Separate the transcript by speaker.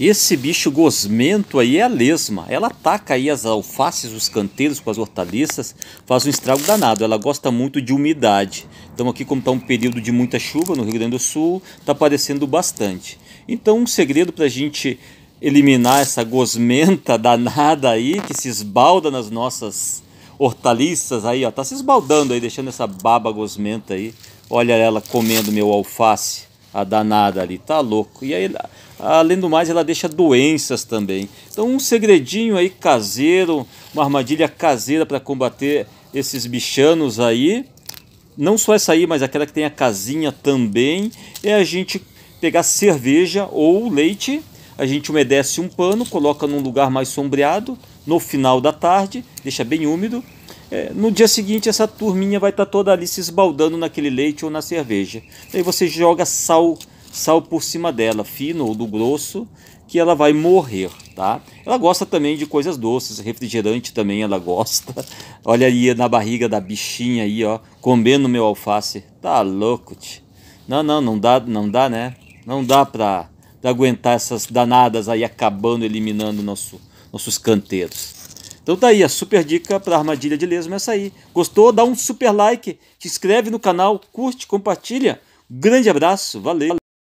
Speaker 1: Esse bicho gosmento aí é a lesma. Ela ataca aí as alfaces, os canteiros com as hortaliças, faz um estrago danado. Ela gosta muito de umidade. Então aqui como está um período de muita chuva no Rio Grande do Sul, está aparecendo bastante. Então um segredo para a gente eliminar essa gosmenta danada aí que se esbalda nas nossas hortaliças aí, ó, tá se esbaldando aí, deixando essa baba gosmenta aí. Olha ela comendo meu alface, a danada ali, tá louco. E aí Além do mais, ela deixa doenças também. Então, um segredinho aí caseiro, uma armadilha caseira para combater esses bichanos aí. Não só essa aí, mas aquela que tem a casinha também. É a gente pegar cerveja ou leite, a gente umedece um pano, coloca num lugar mais sombreado, no final da tarde, deixa bem úmido. É, no dia seguinte, essa turminha vai estar tá toda ali se esbaldando naquele leite ou na cerveja. Aí você joga sal sal por cima dela, fino ou do grosso, que ela vai morrer, tá? Ela gosta também de coisas doces, refrigerante também ela gosta. Olha aí na barriga da bichinha aí, ó, comendo meu alface. Tá louco, tch. Não, não, não dá, não dá, né? Não dá pra, pra aguentar essas danadas aí acabando, eliminando nosso, nossos canteiros. Então tá aí a super dica para armadilha de lesma é essa aí. Gostou? Dá um super like, se inscreve no canal, curte, compartilha. Grande abraço, valeu.